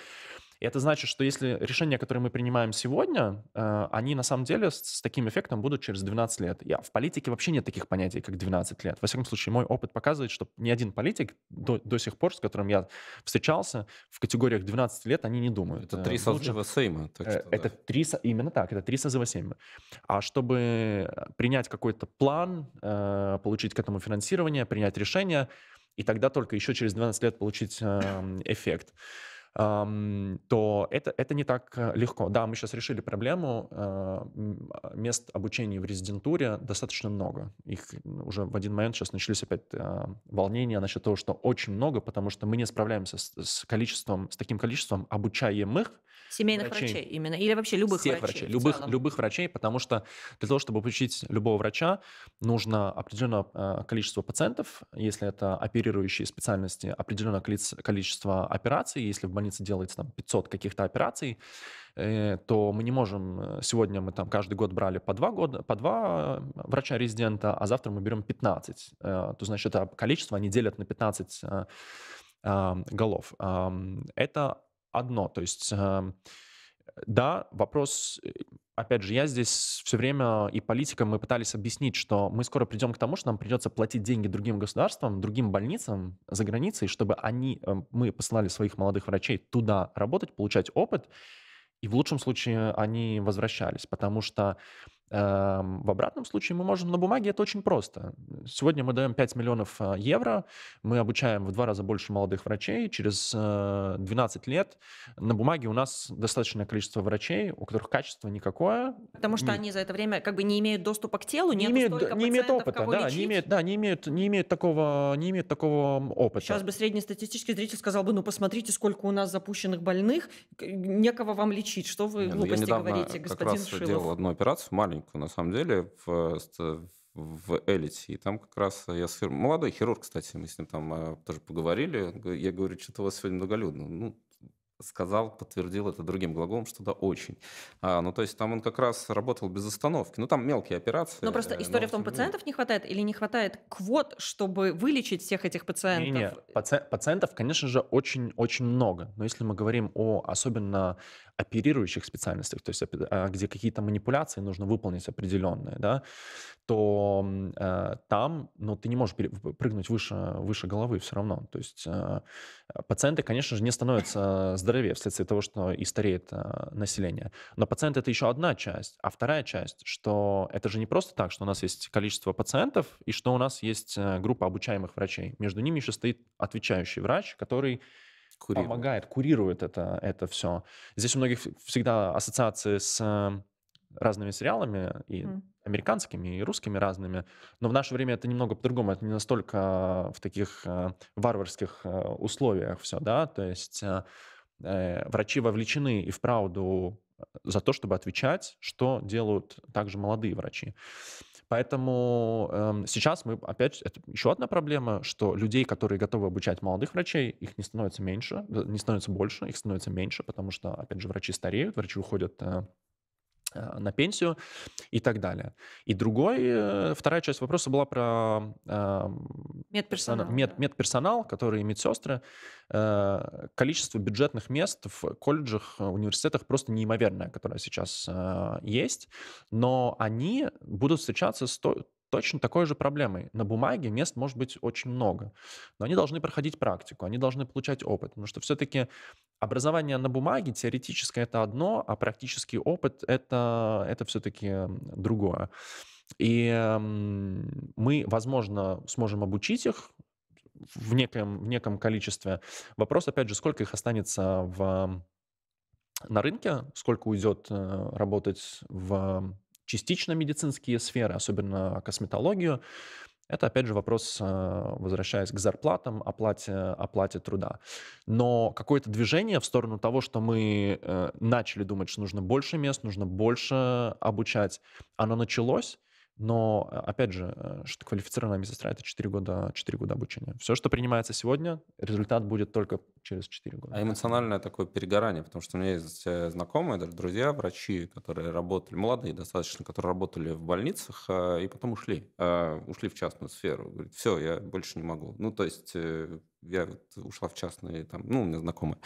И это значит, что если решения, которые мы принимаем сегодня, э, они на самом деле с, таким эффектом будут через 12 лет. Я, в политике вообще нет таких понятий, как 12 лет. Во всяком случае, мой опыт показывает, что ни один политик до, до сих пор, с которым я встречался, в категориях 12 лет они не думают. Это э, три созыва Сейма. Так э, что, это да. три, именно так, это три созыва Сейма. А чтобы принять какой-то план, получить к этому финансирование, принять решение, и тогда только еще через 12 лет получить эффект то это, это не так э, легко. Да, мы сейчас решили проблему. А, а, мест обучения в резидентуре достаточно много. Их уже в один момент сейчас начались опять а, волнения насчет того, что очень много, потому что мы не справляемся с, с количеством, с таким количеством обучаемых, Семейных врачей, врачей именно. Или вообще любых Всех врачей. врачей любых, любых врачей, потому что для того, чтобы получить любого врача, нужно определенное э, количество пациентов, если это оперирующие специальности, определенное количество операций. Если в больнице делается там 500 каких-то операций, э, то мы не можем... Э, сегодня мы там каждый год брали по два, года, по два врача-резидента, а завтра мы берем 15. То значит, это количество они делят на 15 голов. Это одно. То есть, эм, да, вопрос, э, опять же, я здесь все время и политикам мы пытались объяснить, что мы скоро придем к тому, что нам придется платить деньги другим государствам, другим больницам за границей, чтобы они, эм, мы посылали своих молодых врачей туда работать, получать опыт, и в лучшем случае они возвращались, потому что в обратном случае мы можем на бумаге, это очень просто. Сегодня мы даем 5 миллионов а, евро, мы обучаем в два раза больше молодых врачей, через 12 э, лет на бумаге у нас достаточное количество врачей, у которых качество никакое. Потому что они за это время как бы не имеют доступа к телу, не имеют, не имеют опыта, да, лечить. не имеют, да, не имеют, не имеют такого, не имеют такого опыта. Сейчас бы среднестатистический зритель сказал бы, ну посмотрите, сколько у нас запущенных больных, некого вам лечить, что вы не, глупости ну, я недавно говорите, господин как раз Шилов. делал одну операцию маленькую маленькую, на самом деле, в, в Элите. И там как раз я с хир... молодой хирург, кстати, мы с ним там э, тоже поговорили. Я говорю, что-то у вас сегодня многолюдно. Ну, сказал, подтвердил это другим глаголом, что да, очень. А, ну, то есть там он как раз работал без остановки. Ну, там мелкие операции. Но просто э, история но, в том, пациентов не хватает или не хватает квот, чтобы вылечить всех этих пациентов? Не, не. Паци- пациентов, конечно же, очень-очень много. Но если мы говорим о особенно оперирующих специальностях, то есть а, где какие-то манипуляции нужно выполнить определенные, да, то э, там, ну, ты не можешь прыгнуть выше, выше головы все равно. То есть э, пациенты, конечно же, не становятся здоровее вследствие того, что и стареет э, население. Но пациент это еще одна часть. А вторая часть, что это же не просто так, что у нас есть количество пациентов и что у нас есть э, группа обучаемых врачей. Между ними еще стоит отвечающий врач, который курирует. помогает, курирует это, это все. Здесь у многих всегда ассоциации с эм, разными сериалами, и mm. американскими, и русскими разными, но в наше время это немного по-другому, это не настолько в таких э, варварских э, условиях все, да, то есть э, врачи вовлечены и вправду за то, чтобы отвечать, что делают также молодые врачи. Поэтому э, сейчас мы опять, это еще одна проблема, что людей, которые готовы обучать молодых врачей, их не становится меньше, не становится больше, их становится меньше, потому что, опять же, врачи стареют, врачи уходят э, Э, на пенсию и так далее. И другой, э, вторая часть вопроса была про эм, медперсонал, мед, медперсонал, которые медсестры. Э, количество бюджетных мест в колледжах, университетах просто неимоверное, которое сейчас есть, но они будут встречаться с той, точно такой же проблемой. На бумаге мест может быть очень много, но они должны проходить практику, они должны получать опыт, потому что все-таки образование на бумаге теоретическое это одно, а практический опыт это, это все-таки другое. И мы, возможно, сможем обучить их в неком, в неком количестве. Вопрос, опять же, сколько их останется в, на рынке, сколько уйдет э, работать в частично медицинские сферы, особенно косметологию. Это, опять же, вопрос, а, возвращаясь к зарплатам, оплате, оплате труда. Но какое-то движение в сторону того, что мы э, начали думать, что нужно больше мест, нужно больше обучать, оно началось. Но, э, опять же, э, что квалифицированная медсестра — это 4 года, 4 года обучения. Все, что принимается сегодня, результат будет только через 4 года. А эмоциональное такое перегорание, потому что у меня есть э, знакомые, даже друзья, врачи, которые работали, молодые достаточно, которые работали в больницах и потом ушли, а, ушли в частную сферу. Говорит, все, я больше не могу. Ну, то есть я вот ушла в частную там, ну, у меня знакомая,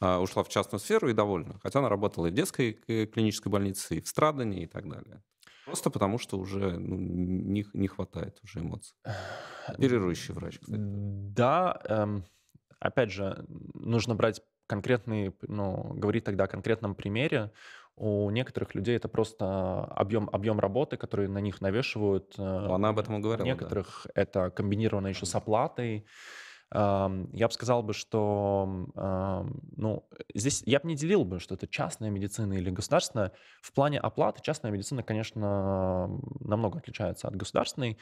ушла в частную сферу и довольна. Хотя она работала и в детской клинической больнице, и в Страдане, и так далее. Просто потому, что уже ну, не, не хватает уже эмоций. Оперирующий врач, кстати. Да, эм, опять же, нужно брать конкретный, ну, говорить тогда о конкретном примере. У некоторых людей это просто объем, объем работы, который на них навешивают. Э, Она об этом и говорила. У некоторых да. это комбинировано еще с оплатой я бы сказал бы, что ну, здесь я бы не делил бы, что это частная медицина или государственная. В плане оплаты частная медицина, конечно, намного отличается от государственной.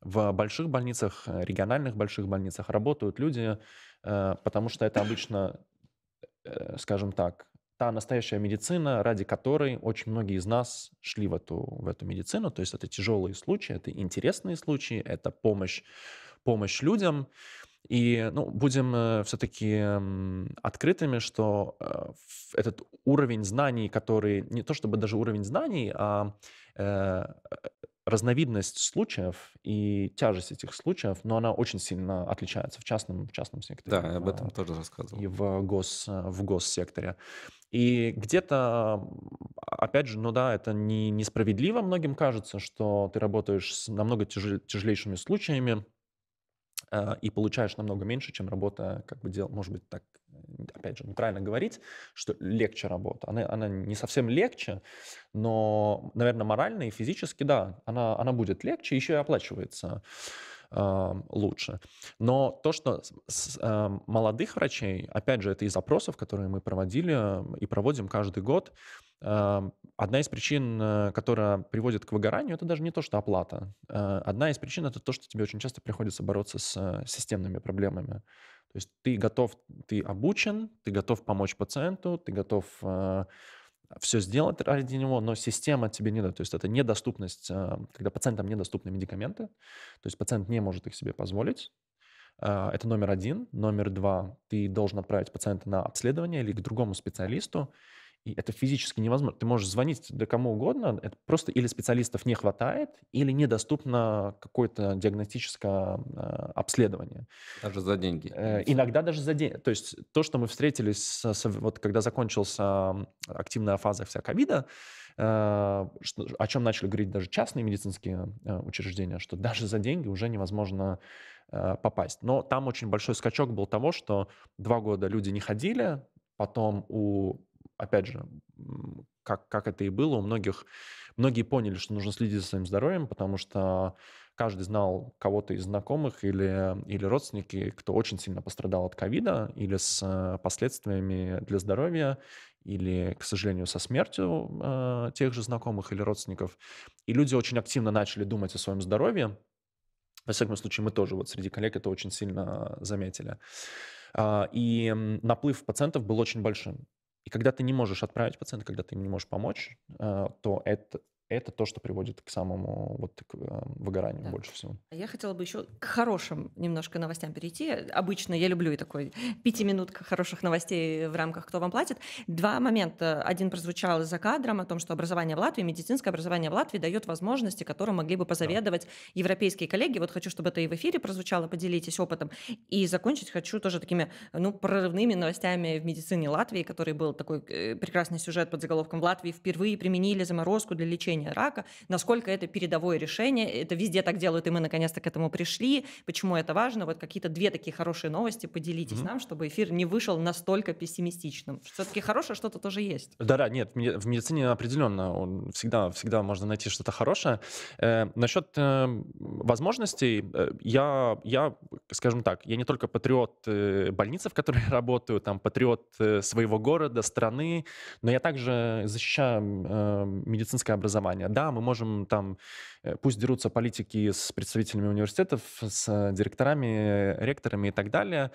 В больших больницах, э, региональных больших больницах работают люди, э, потому что это обычно, э, скажем так, та настоящая медицина, ради которой очень многие из нас шли в эту, в эту медицину. То есть это тяжелые случаи, это интересные случаи, это помощь, помощь людям. И ну, будем э, все-таки открытыми, что э, этот уровень знаний, который не то чтобы даже уровень знаний, а э, разновидность случаев и тяжесть этих случаев, но она очень сильно отличается в частном, в частном секторе. Да, я об этом а, тоже рассказывал. И в, гос, в госсекторе. И где-то, а, опять же, ну да, это не, несправедливо многим кажется, что ты работаешь с намного тяжелейшими случаями, Э, и получаешь намного меньше, чем работа, как бы делал, может быть, так, э, опять же, неправильно говорить, что легче работа. Она, она не совсем легче, но, наверное, морально и физически, да, она, она будет легче, еще и оплачивается лучше. Но то, что с, молодых врачей, опять же, это из опросов, которые мы проводили и проводим каждый год, Одна из причин, э, которая приводит к выгоранию, это даже не то, что оплата. Э, одна из причин это то, что тебе очень часто приходится бороться с э, системными проблемами. То есть ты готов, ты обучен, ты готов помочь пациенту, ты готов все сделать ради него, но система тебе не дает. То есть это недоступность, а, когда пациентам недоступны медикаменты, то есть пациент не может их себе позволить. А, это номер один. Номер два, ты должен отправить пациента на обследование или к другому специалисту, и это физически невозможно. Ты можешь звонить до кому угодно, это просто или специалистов не хватает, или недоступно какое-то диагностическое а, обследование. Даже за деньги. Э, иногда даже за деньги. То есть то, что мы встретились, с, вот когда закончился активная фаза вся ковида, э, о чем начали говорить даже частные медицинские э, учреждения, что даже за деньги уже невозможно попасть. Но там очень большой скачок был того, что два года люди не ходили, потом у опять же, как, как это и было, у многих, многие поняли, что нужно следить за своим здоровьем, потому что каждый знал кого-то из знакомых или, или родственники, кто очень сильно пострадал от ковида или с последствиями для здоровья, или, к сожалению, со смертью э, тех же знакомых или родственников. И люди очень активно начали думать о своем здоровье. Во всяком случае, мы тоже вот среди коллег это очень сильно э, заметили. А, и наплыв пациентов был очень большим. И когда ты не можешь отправить пациента, когда ты не можешь помочь, э, то это, это то, что приводит к самому вот к э, выгоранию да. больше всего. А я хотела бы еще к хорошим немножко новостям перейти. Обычно я люблю и такой пяти минут хороших новостей в рамках «Кто вам платит?». Два момента. Один прозвучал за кадром о том, что образование в Латвии, медицинское образование в Латвии дает возможности, которые могли бы позаведовать да. европейские коллеги. Вот хочу, чтобы это и в эфире прозвучало, поделитесь опытом. И закончить хочу тоже такими ну, прорывными новостями в медицине Латвии, который был такой э, прекрасный сюжет под заголовком «В Латвии впервые применили заморозку для лечения лечения рака, насколько это передовое решение, это везде так делают, и мы наконец-то к этому пришли, почему это важно, вот какие-то две такие хорошие новости поделитесь mm-hmm. нам, чтобы эфир не вышел настолько пессимистичным. Все-таки хорошее что-то тоже есть. Да-да, нет, в медицине определенно он всегда, всегда можно найти что-то хорошее. Э, насчет э, возможностей, э, я, я, скажем так, я не только патриот э, больницы, в которой я работаю, там, патриот э, своего города, страны, но я также защищаю э, медицинское образование компания. Да, мы можем там, э, пусть дерутся политики с представителями университетов, с э, директорами, ректорами и так далее.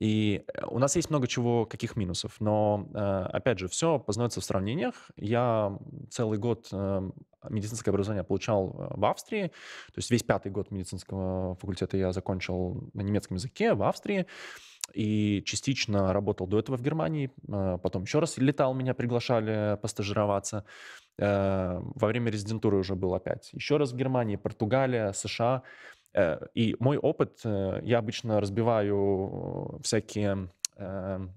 И э, у нас есть много чего, каких минусов. Но, опять же, все познается в сравнениях. Я целый год эм, медицинское образование получал в Австрии. То есть весь пятый год медицинского факультета я закончил на немецком языке в Австрии и частично работал до этого в Германии, а, потом еще раз летал, меня приглашали постажироваться. Э, во время резидентуры уже был опять. Еще раз в Германии, Португалия, США. Э, и мой опыт, э, я обычно разбиваю всякие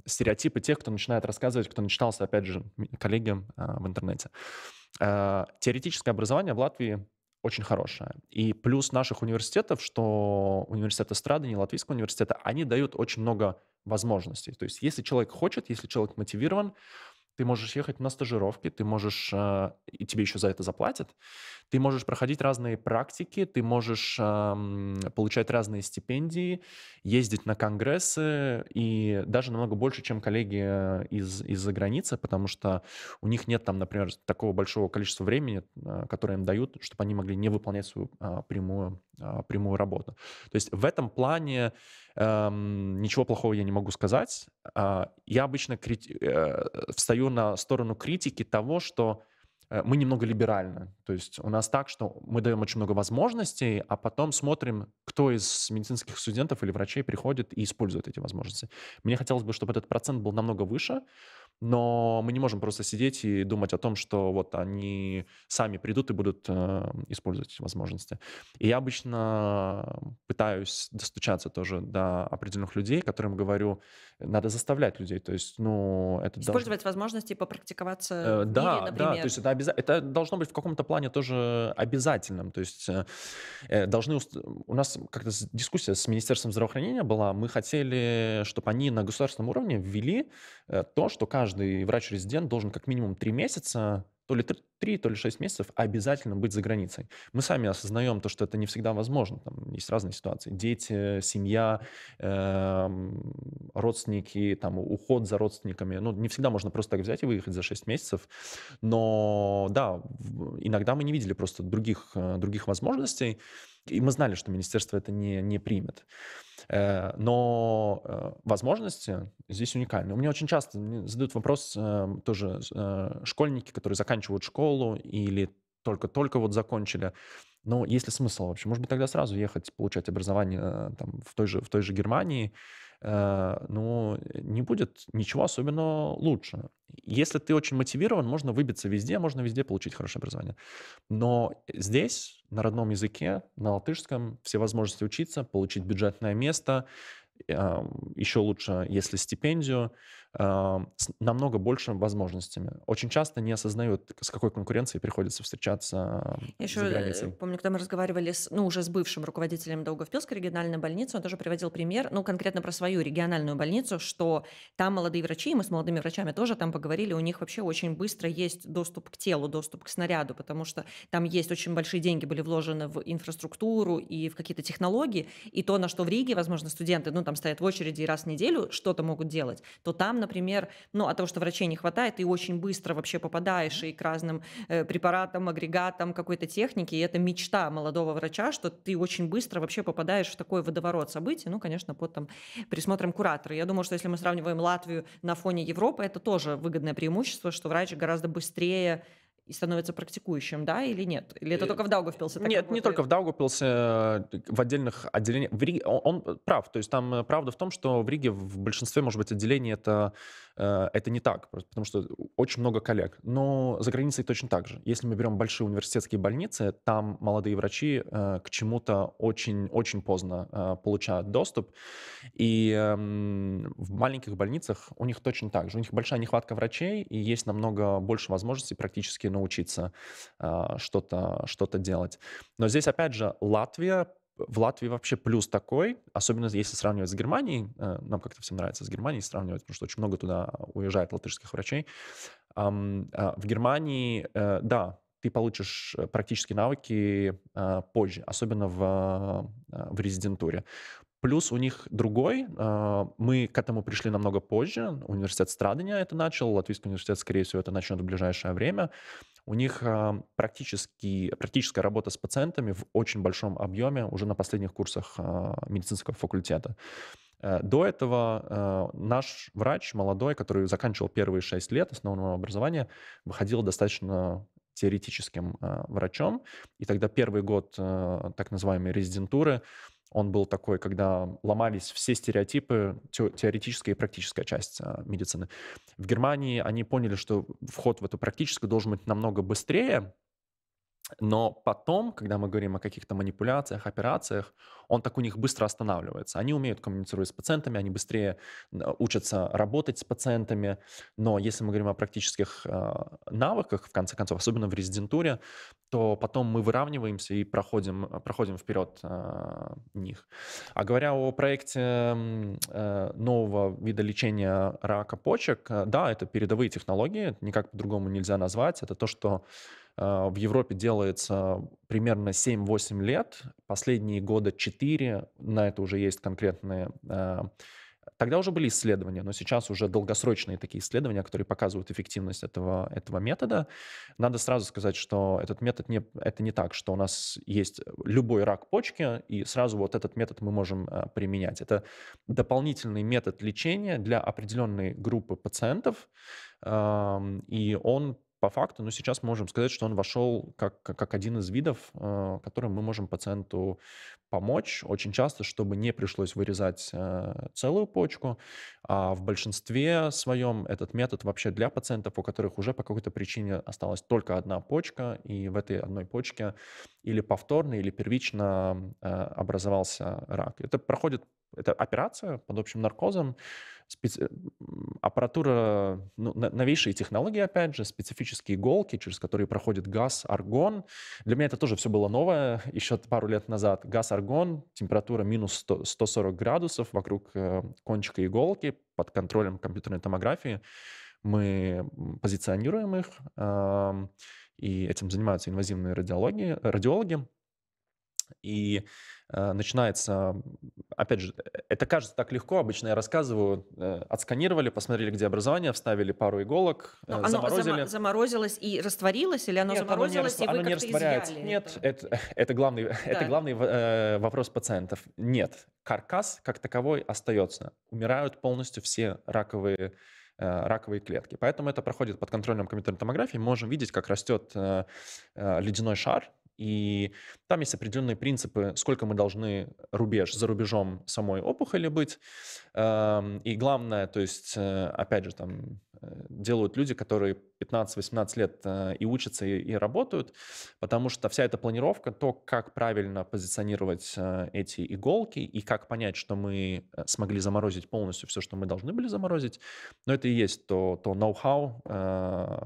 стереотипы тех, кто начинает рассказывать, кто начитался, опять же, коллегам в интернете. Теоретическое образование в Латвии очень хорошая. И плюс наших университетов, что университет эстрады, не Латвийского университета, они дают очень много возможностей. То есть если человек хочет, если человек мотивирован, ты можешь ехать на стажировки, ты можешь, а, и тебе еще за это заплатят, ты можешь проходить разные практики, ты можешь получать разные стипендии, ездить на конгрессы и даже намного больше, чем коллеги из, из-за границы, потому что у них нет там, например, такого большого количества времени, а, которое им дают, чтобы они могли не выполнять свою а, прямую, прямую работу. То есть в этом плане ничего плохого я не могу сказать. я обычно э, встаю на сторону критики того, что э, мы немного либеральны. То есть у нас так, что мы даем очень много возможностей, а потом смотрим, кто из медицинских студентов или врачей приходит и использует эти возможности. Мне хотелось бы, чтобы этот процент был намного выше, но мы не можем просто сидеть и думать о том, что вот они сами придут и будут э, использовать возможности. И я обычно пытаюсь достучаться тоже до определенных людей, которым говорю, надо заставлять людей. То есть, ну, это использовать должно... возможности попрактиковаться. Э, в да, например. да. То есть это обяза... это должно быть в каком-то плане тоже обязательным. То есть э, э должны уст... у нас как-то дискуссия с министерством здравоохранения была. Мы хотели, чтобы они на государственном уровне ввели э, то, что каждый каждый врач-резидент должен как минимум 3 месяца, то ли 3, то ли 6 месяцев обязательно быть за границей. Мы сами осознаем то, что это не всегда возможно. Там есть разные ситуации. Дети, семья, эм, родственники, там, уход за родственниками. Ну, не всегда можно просто так взять и выехать за 6 месяцев. Но да, иногда мы не видели просто других, э, других возможностей. И мы знали, что министерство это не, не примет. Э, но э, возможности здесь уникальны. У меня очень часто задают вопрос эм, тоже э, школьники, которые заканчивают школу или только-только вот закончили. Но ну, есть ли смысл вообще? Может быть, тогда сразу ехать, получать образование там, в, той же, в той же Германии Э, ну, не будет ничего особенно лучше. Если ты очень мотивирован, можно выбиться везде, можно везде получить хорошее образование. Но здесь, на родном языке, на латышском, все возможности учиться, получить бюджетное место, еще лучше, если стипендию, с намного большими возможностями. Очень часто не осознают, с какой конкуренцией приходится встречаться Еще за э, границей. помню, когда мы разговаривали с, ну, уже с бывшим руководителем Долговпилской региональной больницы, он тоже приводил пример, ну, конкретно про свою региональную больницу, что там молодые врачи, и мы с молодыми врачами тоже там поговорили, у них вообще очень быстро есть доступ к телу, доступ к снаряду, потому что там есть очень большие деньги были вложены в инфраструктуру и в какие-то технологии, и то, на что в Риге, возможно, студенты, ну, там стоят в очереди раз в неделю что-то могут делать, то там например, ну, от того, что врачей не хватает, и очень быстро вообще попадаешь и к разным э, препаратам, агрегатам какой-то техники, и это мечта молодого врача, что ты очень быстро вообще попадаешь в такой водоворот событий, ну, конечно, под там присмотром куратора. Я думаю, что если мы сравниваем Латвию на фоне Европы, это тоже выгодное преимущество, что врач гораздо быстрее и становится практикующим, да, или нет? Или это э, только в Даугавпилсе? Так нет, работает? не только в Даугавпилсе, э, в отдельных отделениях. В Риге, он, он э, прав, то есть там правда в том, что в Риге в большинстве, может быть, отделений это Э, это не так, потому что очень много коллег. Но за границей точно так же. Если мы берем большие университетские больницы, там молодые врачи э, к чему-то очень-очень поздно э, получают доступ. И эм, в маленьких больницах у них точно так же. У них большая нехватка врачей, и есть намного больше возможностей практически научиться что-то что делать. Но здесь, опять же, Латвия в Латвии вообще плюс такой, особенно если сравнивать с Германией, э, нам как-то всем нравится с Германией сравнивать, потому что очень много туда уезжает латышских врачей. А, в Германии, э, да, ты получишь э, практические навыки позже, особенно в, в резидентуре. Плюс у них другой, мы к этому пришли намного позже, университет Страдания это начал, Латвийский университет, скорее всего, это начнет в ближайшее время, у них практически, практическая работа с пациентами в очень большом объеме уже на последних курсах а, медицинского факультета. Э, до этого а, наш врач молодой, который заканчивал первые 6 лет основного образования, выходил достаточно теоретическим а, врачом. И тогда первый год так называемой резидентуры он был такой, когда ломались все стереотипы, теоретическая и практическая часть а, медицины. В Германии они поняли, что вход в эту практическую должен быть намного быстрее, но потом, когда мы говорим о каких-то манипуляциях, операциях, он так у них быстро останавливается. Они умеют коммуницировать с пациентами, они быстрее э, учатся работать с пациентами. Но если мы говорим о практических э, навыках, в конце концов, особенно в резидентуре, то потом мы выравниваемся и проходим, э, проходим вперед э, них. А говоря о проекте э, нового вида лечения рака почек, да, это передовые технологии, никак по-другому нельзя назвать. Это то, что а, в Европе делается примерно 7-8 лет, последние года 4, на это уже есть конкретные... А, тогда уже были исследования, но сейчас уже долгосрочные такие исследования, которые показывают эффективность этого, этого метода. Надо сразу сказать, что этот метод не, это не так, что у нас есть любой рак почки, и сразу вот этот метод мы можем а, применять. Это дополнительный метод лечения для определенной группы пациентов, и он по факту, но ну, сейчас можем сказать, что он вошел как, как, как один из видов, э, которым мы можем пациенту помочь. Очень часто, чтобы не пришлось вырезать э, целую почку, а в большинстве своем этот метод вообще для пациентов, у которых уже по какой-то причине осталась только одна почка, и в этой одной почке или повторно, или первично э, образовался рак. Это проходит это операция под общим наркозом, специ... Э, аппаратура, ну, новейшие технологии, опять же, специфические иголки, через которые проходит газ, аргон. Для меня это тоже все было новое еще пару лет назад. Газ, аргон, температура минус 100, 140 градусов вокруг э, кончика иголки под контролем компьютерной томографии. Мы позиционируем их, эм, и этим занимаются инвазивные радиологи, радиологи. И Э, начинается, опять же, это кажется так легко, обычно я рассказываю, э, отсканировали, посмотрели, где образование, вставили пару иголок, Но э, заморозили. Зама- заморозилось и растворилось, или оно Нет, заморозилось оно не, и оно вы не растворяется. Нет, это, это, это главный, да. это главный э, вопрос пациентов. Нет, каркас как таковой остается. Умирают полностью все раковые раковые клетки. Поэтому это проходит под контролем компьютерной томографии. Мы можем видеть, как растет ледяной шар, и там есть определенные принципы, сколько мы должны рубеж, за рубежом самой опухоли быть. Эм, и главное, то есть, э, опять же, там э, делают люди, которые 15-18 лет э, и учатся, и, работают, потому что вся эта планировка, то, как правильно позиционировать эти иголки и как понять, что мы смогли заморозить полностью все, что мы должны были заморозить, но это и есть то, то ноу-хау,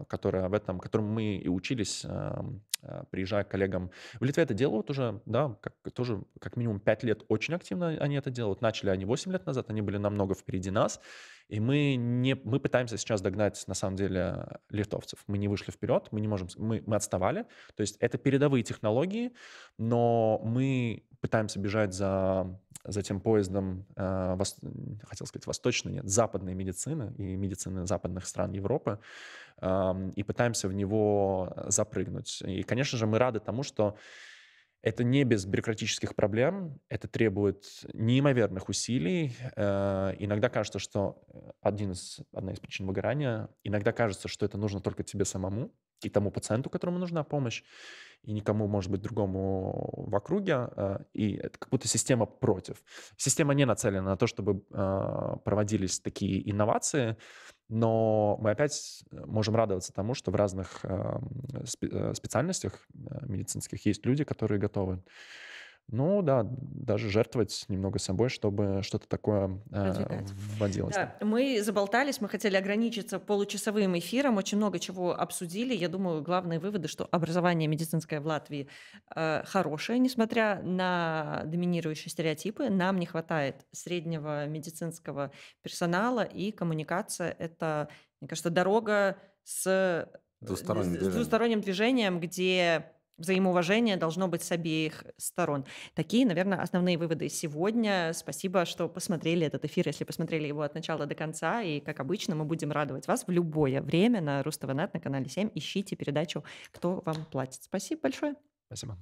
которое в этом, которым мы и учились эм, а, приезжая к коллегам. В Литве это делают уже, да, как, тоже как минимум 5 лет очень активно они это делают. Начали они 8 лет назад, они были намного впереди нас. И мы, не, мы пытаемся сейчас догнать, на самом деле, литовцев. Мы не вышли вперед, мы не можем, мы, мы отставали. То есть это передовые технологии, но мы пытаемся бежать за, за тем поездом, э, вос, хотел сказать, восточной, нет, западной медицины и медицины западных стран Европы, э, и пытаемся в него запрыгнуть. И, конечно же, мы рады тому, что это не без бюрократических проблем, это требует неимоверных усилий. Э, иногда кажется, что э, один из, одна из причин выгорания, иногда кажется, что это нужно только тебе самому и тому пациенту, которому нужна помощь и никому, может быть, другому в округе. Э, и это как будто система против. Система не нацелена на то, чтобы а, проводились такие инновации, но мы опять можем радоваться тому, что в разных э, специальностях э, медицинских есть люди, которые готовы ну да, даже жертвовать немного собой, чтобы что-то такое а, Развлекать. э, вводилось. Да. да. Мы заболтались, мы хотели ограничиться получасовым эфиром, очень много чего обсудили. Я думаю, главные выводы, что образование медицинское в Латвии э, хорошее, несмотря на доминирующие стереотипы. Нам не хватает среднего медицинского персонала, и коммуникация – это, мне кажется, дорога с э, двусторонним, с, движением. с двусторонним движением, где взаимоуважение должно быть с обеих сторон. Такие, наверное, основные выводы сегодня. Спасибо, что посмотрели этот эфир, если посмотрели его от начала до конца. И, как обычно, мы будем радовать вас в любое время на Руств.нет на канале 7. Ищите передачу «Кто вам платит». Спасибо большое. Спасибо.